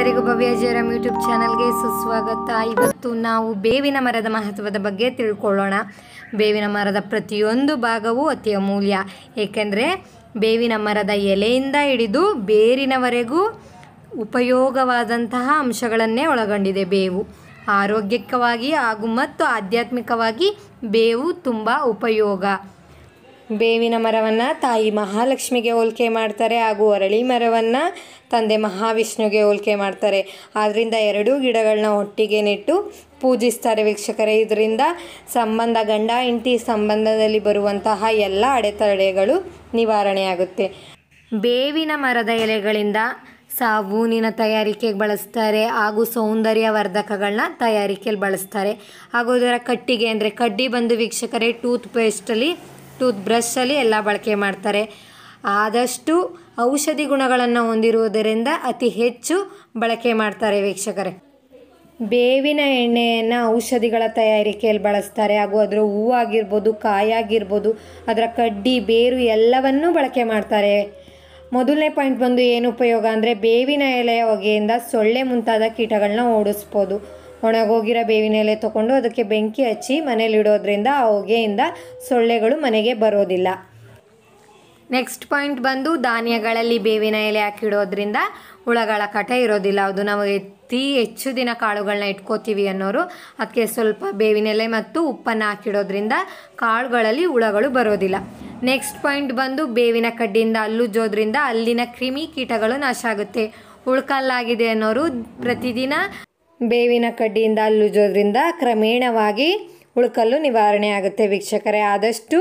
ಎಲ್ಲರಿಗೂ ಭವ್ಯ ಜಯರಾಮ್ ಯೂಟ್ಯೂಬ್ ಚಾನಲ್ಗೆ ಸುಸ್ವಾಗತ ಇವತ್ತು ನಾವು ಬೇವಿನ ಮರದ ಮಹತ್ವದ ಬಗ್ಗೆ ತಿಳ್ಕೊಳ್ಳೋಣ ಬೇವಿನ ಮರದ ಪ್ರತಿಯೊಂದು ಭಾಗವೂ ಅತಿ ಅಮೂಲ್ಯ ಏಕೆಂದರೆ ಬೇವಿನ ಮರದ ಎಲೆಯಿಂದ ಹಿಡಿದು ಬೇರಿನವರೆಗೂ ಉಪಯೋಗವಾದಂತಹ ಅಂಶಗಳನ್ನೇ ಒಳಗೊಂಡಿದೆ ಬೇವು ಆರೋಗ್ಯಕವಾಗಿ ಹಾಗೂ ಮತ್ತು ಆಧ್ಯಾತ್ಮಿಕವಾಗಿ ಬೇವು ತುಂಬ ಉಪಯೋಗ ಬೇವಿನ ಮರವನ್ನು ತಾಯಿ ಮಹಾಲಕ್ಷ್ಮಿಗೆ ಹೋಲಿಕೆ ಮಾಡ್ತಾರೆ ಹಾಗೂ ಅರಳಿ ಮರವನ್ನು ತಂದೆ ಮಹಾವಿಷ್ಣುಗೆ ಹೋಲಿಕೆ ಮಾಡ್ತಾರೆ ಆದ್ದರಿಂದ ಎರಡೂ ಗಿಡಗಳನ್ನ ಒಟ್ಟಿಗೆ ನೆಟ್ಟು ಪೂಜಿಸ್ತಾರೆ ವೀಕ್ಷಕರೇ ಇದರಿಂದ ಸಂಬಂಧ ಗಂಡ ಹೆಂಡತಿ ಸಂಬಂಧದಲ್ಲಿ ಬರುವಂತಹ ಎಲ್ಲ ಅಡೆತಡೆಗಳು ನಿವಾರಣೆಯಾಗುತ್ತೆ ಬೇವಿನ ಮರದ ಎಲೆಗಳಿಂದ ಸಾಬೂನಿನ ತಯಾರಿಕೆಗೆ ಬಳಸ್ತಾರೆ ಹಾಗೂ ಸೌಂದರ್ಯ ವರ್ಧಕಗಳನ್ನ ತಯಾರಿಕೆಯಲ್ಲಿ ಬಳಸ್ತಾರೆ ಹಾಗೂ ಇದರ ಕಟ್ಟಿಗೆ ಅಂದರೆ ಕಡ್ಡಿ ಬಂದು ವೀಕ್ಷಕರೇ ಟೂತ್ ಪೇಸ್ಟಲ್ಲಿ ಟೂತ್ ಬ್ರಷಲ್ಲಿ ಎಲ್ಲ ಬಳಕೆ ಮಾಡ್ತಾರೆ ಆದಷ್ಟು ಔಷಧಿ ಗುಣಗಳನ್ನು ಹೊಂದಿರುವುದರಿಂದ ಅತಿ ಹೆಚ್ಚು ಬಳಕೆ ಮಾಡ್ತಾರೆ ವೀಕ್ಷಕರೇ ಬೇವಿನ ಎಣ್ಣೆಯನ್ನು ಔಷಧಿಗಳ ತಯಾರಿಕೆಯಲ್ಲಿ ಬಳಸ್ತಾರೆ ಹಾಗೂ ಅದರ ಹೂವಾಗಿರ್ಬೋದು ಕಾಯಾಗಿರ್ಬೋದು ಅದರ ಕಡ್ಡಿ ಬೇರು ಎಲ್ಲವನ್ನೂ ಬಳಕೆ ಮಾಡ್ತಾರೆ ಮೊದಲನೇ ಪಾಯಿಂಟ್ ಬಂದು ಏನು ಉಪಯೋಗ ಅಂದರೆ ಬೇವಿನ ಎಲೆಯ ಹೊಗೆಯಿಂದ ಸೊಳ್ಳೆ ಮುಂತಾದ ಕೀಟಗಳನ್ನ ಓಡಿಸ್ಬೋದು ಒಣಗೋಗಿರೋ ಬೇವಿನ ಎಲೆ ತೊಗೊಂಡು ಅದಕ್ಕೆ ಬೆಂಕಿ ಹಚ್ಚಿ ಮನೇಲಿಡೋದ್ರಿಂದ ಆ ಹೊಗೆಯಿಂದ ಸೊಳ್ಳೆಗಳು ಮನೆಗೆ ಬರೋದಿಲ್ಲ ನೆಕ್ಸ್ಟ್ ಪಾಯಿಂಟ್ ಬಂದು ಧಾನ್ಯಗಳಲ್ಲಿ ಬೇವಿನ ಎಲೆ ಹಾಕಿಡೋದ್ರಿಂದ ಹುಳಗಳ ಕಟೆ ಇರೋದಿಲ್ಲ ಅದು ನಮಗೆ ಅತಿ ಹೆಚ್ಚು ದಿನ ಕಾಳುಗಳನ್ನ ಇಟ್ಕೋತೀವಿ ಅನ್ನೋರು ಅದಕ್ಕೆ ಸ್ವಲ್ಪ ಬೇವಿನ ಎಲೆ ಮತ್ತು ಉಪ್ಪನ್ನು ಹಾಕಿಡೋದ್ರಿಂದ ಕಾಳುಗಳಲ್ಲಿ ಹುಳಗಳು ಬರೋದಿಲ್ಲ ನೆಕ್ಸ್ಟ್ ಪಾಯಿಂಟ್ ಬಂದು ಬೇವಿನ ಕಡ್ಡಿಯಿಂದ ಅಲ್ಲುಜ್ಜೋದ್ರಿಂದ ಅಲ್ಲಿನ ಕ್ರಿಮಿ ಕೀಟಗಳು ನಾಶ ಆಗುತ್ತೆ ಉಳ್ಕಲ್ಲಾಗಿದೆ ಅನ್ನೋರು ಪ್ರತಿದಿನ ಬೇವಿನ ಕಡ್ಡಿಯಿಂದ ಅಲ್ಲುಜೋದ್ರಿಂದ ಕ್ರಮೇಣವಾಗಿ ಉಳುಕಲ್ಲು ನಿವಾರಣೆ ಆಗುತ್ತೆ ವೀಕ್ಷಕರೇ ಆದಷ್ಟು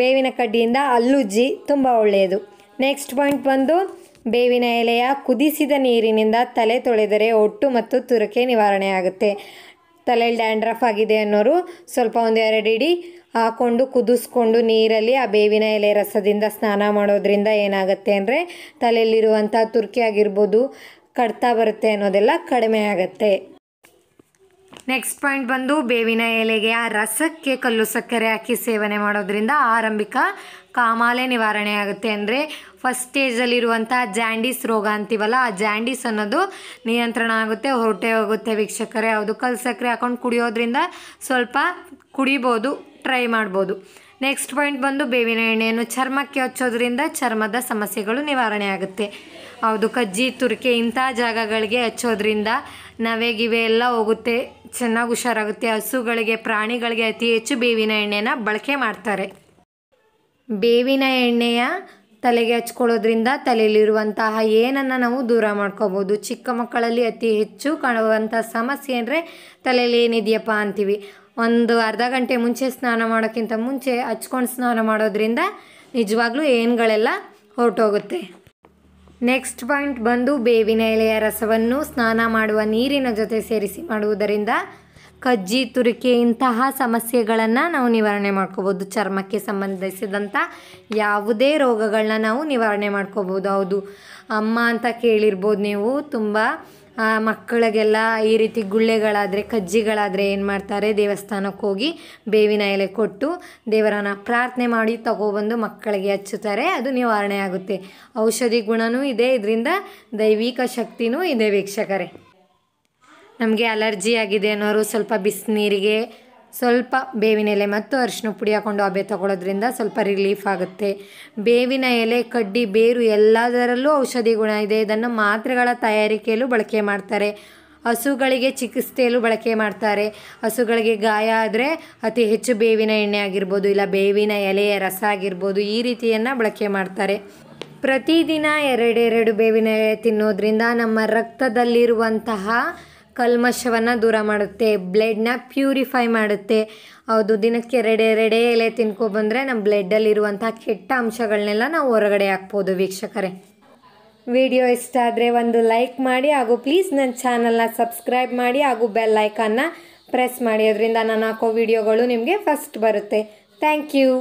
ಬೇವಿನ ಕಡ್ಡಿಯಿಂದ ಅಲ್ಲುಜ್ಜಿ ತುಂಬ ಒಳ್ಳೆಯದು ನೆಕ್ಸ್ಟ್ ಪಾಯಿಂಟ್ ಬಂದು ಬೇವಿನ ಎಲೆಯ ಕುದಿಸಿದ ನೀರಿನಿಂದ ತಲೆ ತೊಳೆದರೆ ಒಟ್ಟು ಮತ್ತು ತುರಕೆ ನಿವಾರಣೆ ಆಗುತ್ತೆ ತಲೆಯಲ್ಲಿ ಡ್ಯಾಂಡ್ರಫ್ ಆಗಿದೆ ಅನ್ನೋರು ಸ್ವಲ್ಪ ಒಂದು ಎರಡು ಇಡಿ ಹಾಕೊಂಡು ಕುದಿಸ್ಕೊಂಡು ನೀರಲ್ಲಿ ಆ ಬೇವಿನ ಎಲೆ ರಸದಿಂದ ಸ್ನಾನ ಮಾಡೋದ್ರಿಂದ ಏನಾಗುತ್ತೆ ಅಂದರೆ ತಲೆಯಲ್ಲಿರುವಂಥ ತುರ್ಕಿ ಆಗಿರ್ಬೋದು ಕಡ್ತಾ ಬರುತ್ತೆ ಅನ್ನೋದೆಲ್ಲ ಕಡಿಮೆ ಆಗುತ್ತೆ ನೆಕ್ಸ್ಟ್ ಪಾಯಿಂಟ್ ಬಂದು ಬೇವಿನ ಎಲೆಗೆ ಆ ರಸಕ್ಕೆ ಕಲ್ಲು ಸಕ್ಕರೆ ಹಾಕಿ ಸೇವನೆ ಮಾಡೋದ್ರಿಂದ ಆರಂಭಿಕ ಕಾಮಾಲೆ ನಿವಾರಣೆ ಆಗುತ್ತೆ ಅಂದರೆ ಫಸ್ಟ್ ಸ್ಟೇಜಲ್ಲಿರುವಂಥ ಜಾಂಡೀಸ್ ರೋಗ ಅಂತೀವಲ್ಲ ಆ ಜಾಂಡೀಸ್ ಅನ್ನೋದು ನಿಯಂತ್ರಣ ಆಗುತ್ತೆ ಹೊರಟೆ ಹೋಗುತ್ತೆ ವೀಕ್ಷಕರೇ ಅದು ಕಲ್ಲು ಸಕ್ಕರೆ ಹಾಕೊಂಡು ಕುಡಿಯೋದ್ರಿಂದ ಸ್ವಲ್ಪ ಕುಡಿಬೋದು ಟ್ರೈ ಮಾಡ್ಬೋದು ನೆಕ್ಸ್ಟ್ ಪಾಯಿಂಟ್ ಬಂದು ಬೇವಿನ ಎಣ್ಣೆಯನ್ನು ಚರ್ಮಕ್ಕೆ ಹಚ್ಚೋದ್ರಿಂದ ಚರ್ಮದ ಸಮಸ್ಯೆಗಳು ನಿವಾರಣೆ ಆಗುತ್ತೆ ಹೌದು ಕಜ್ಜಿ ತುರಿಕೆ ಇಂಥ ಜಾಗಗಳಿಗೆ ಹಚ್ಚೋದ್ರಿಂದ ನವೆಗಿವೆ ಎಲ್ಲ ಹೋಗುತ್ತೆ ಚೆನ್ನಾಗಿ ಹುಷಾರಾಗುತ್ತೆ ಹಸುಗಳಿಗೆ ಪ್ರಾಣಿಗಳಿಗೆ ಅತಿ ಹೆಚ್ಚು ಬೇವಿನ ಎಣ್ಣೆನ ಬಳಕೆ ಮಾಡ್ತಾರೆ ಬೇವಿನ ಎಣ್ಣೆಯ ತಲೆಗೆ ಹಚ್ಕೊಳ್ಳೋದ್ರಿಂದ ತಲೆಯಲ್ಲಿರುವಂತಹ ಏನನ್ನು ನಾವು ದೂರ ಮಾಡ್ಕೋಬೋದು ಚಿಕ್ಕ ಮಕ್ಕಳಲ್ಲಿ ಅತಿ ಹೆಚ್ಚು ಕಾಣುವಂಥ ಸಮಸ್ಯೆ ಅಂದರೆ ತಲೆಯಲ್ಲಿ ಏನಿದೆಯಪ್ಪ ಅಂತೀವಿ ಒಂದು ಅರ್ಧ ಗಂಟೆ ಮುಂಚೆ ಸ್ನಾನ ಮಾಡೋಕ್ಕಿಂತ ಮುಂಚೆ ಹಚ್ಕೊಂಡು ಸ್ನಾನ ಮಾಡೋದ್ರಿಂದ ನಿಜವಾಗ್ಲೂ ಏನುಗಳೆಲ್ಲ ಹೊರಟೋಗುತ್ತೆ ನೆಕ್ಸ್ಟ್ ಪಾಯಿಂಟ್ ಬಂದು ಬೇವಿನ ಎಲೆಯ ರಸವನ್ನು ಸ್ನಾನ ಮಾಡುವ ನೀರಿನ ಜೊತೆ ಸೇರಿಸಿ ಮಾಡುವುದರಿಂದ ಕಜ್ಜಿ ತುರಿಕೆ ಇಂತಹ ಸಮಸ್ಯೆಗಳನ್ನು ನಾವು ನಿವಾರಣೆ ಮಾಡ್ಕೋಬೋದು ಚರ್ಮಕ್ಕೆ ಸಂಬಂಧಿಸಿದಂಥ ಯಾವುದೇ ರೋಗಗಳನ್ನ ನಾವು ನಿವಾರಣೆ ಮಾಡ್ಕೋಬೋದು ಹೌದು ಅಮ್ಮ ಅಂತ ಕೇಳಿರ್ಬೋದು ನೀವು ತುಂಬ ಮಕ್ಕಳಿಗೆಲ್ಲ ಈ ರೀತಿ ಗುಳ್ಳೆಗಳಾದರೆ ಕಜ್ಜಿಗಳಾದರೆ ಏನು ಮಾಡ್ತಾರೆ ದೇವಸ್ಥಾನಕ್ಕೆ ಹೋಗಿ ಬೇವಿನ ಎಲೆ ಕೊಟ್ಟು ದೇವರನ್ನ ಪ್ರಾರ್ಥನೆ ಮಾಡಿ ತಗೊಬಂದು ಮಕ್ಕಳಿಗೆ ಹಚ್ಚುತ್ತಾರೆ ಅದು ನಿವಾರಣೆ ಆಗುತ್ತೆ ಔಷಧಿ ಗುಣನೂ ಇದೆ ಇದರಿಂದ ದೈವಿಕ ಶಕ್ತಿನೂ ಇದೆ ವೀಕ್ಷಕರೇ ನಮಗೆ ಅಲರ್ಜಿ ಆಗಿದೆ ಅನ್ನೋರು ಸ್ವಲ್ಪ ಬಿಸಿನೀರಿಗೆ ಸ್ವಲ್ಪ ಬೇವಿನ ಎಲೆ ಮತ್ತು ಅರಿಶಿನ ಪುಡಿ ಹಾಕೊಂಡು ಅಬೆ ತಗೊಳ್ಳೋದ್ರಿಂದ ಸ್ವಲ್ಪ ರಿಲೀಫ್ ಆಗುತ್ತೆ ಬೇವಿನ ಎಲೆ ಕಡ್ಡಿ ಬೇರು ಎಲ್ಲದರಲ್ಲೂ ಔಷಧಿ ಗುಣ ಇದೆ ಇದನ್ನು ಮಾತ್ರೆಗಳ ತಯಾರಿಕೆಯಲ್ಲೂ ಬಳಕೆ ಮಾಡ್ತಾರೆ ಹಸುಗಳಿಗೆ ಚಿಕಿತ್ಸೆಯಲ್ಲೂ ಬಳಕೆ ಮಾಡ್ತಾರೆ ಹಸುಗಳಿಗೆ ಗಾಯ ಆದರೆ ಅತಿ ಹೆಚ್ಚು ಬೇವಿನ ಎಣ್ಣೆ ಆಗಿರ್ಬೋದು ಇಲ್ಲ ಬೇವಿನ ಎಲೆಯ ರಸ ಆಗಿರ್ಬೋದು ಈ ರೀತಿಯನ್ನು ಬಳಕೆ ಮಾಡ್ತಾರೆ ಪ್ರತಿದಿನ ಎರಡೆರಡು ಬೇವಿನ ಎಲೆ ತಿನ್ನೋದ್ರಿಂದ ನಮ್ಮ ರಕ್ತದಲ್ಲಿರುವಂತಹ ಕಲ್ಮಶವನ್ನು ದೂರ ಮಾಡುತ್ತೆ ಬ್ಲಡ್ನ ಪ್ಯೂರಿಫೈ ಮಾಡುತ್ತೆ ಹೌದು ದಿನಕ್ಕೆ ಎರಡೆ ಎರಡೇ ಎಲೆ ತಿನ್ಕೊಬಂದರೆ ನಮ್ಮ ಬ್ಲಡ್ಡಲ್ಲಿರುವಂಥ ಕೆಟ್ಟ ಅಂಶಗಳನ್ನೆಲ್ಲ ನಾವು ಹೊರಗಡೆ ಹಾಕ್ಬೋದು ವೀಕ್ಷಕರೇ ವಿಡಿಯೋ ಇಷ್ಟ ಆದರೆ ಒಂದು ಲೈಕ್ ಮಾಡಿ ಹಾಗೂ ಪ್ಲೀಸ್ ನನ್ನ ಚಾನಲ್ನ ಸಬ್ಸ್ಕ್ರೈಬ್ ಮಾಡಿ ಹಾಗೂ ಬೆಲ್ ಐಕಾನ್ನ ಪ್ರೆಸ್ ಮಾಡಿ ಅದರಿಂದ ನಾನು ಹಾಕೋ ವಿಡಿಯೋಗಳು ನಿಮಗೆ ಫಸ್ಟ್ ಬರುತ್ತೆ ಥ್ಯಾಂಕ್ ಯು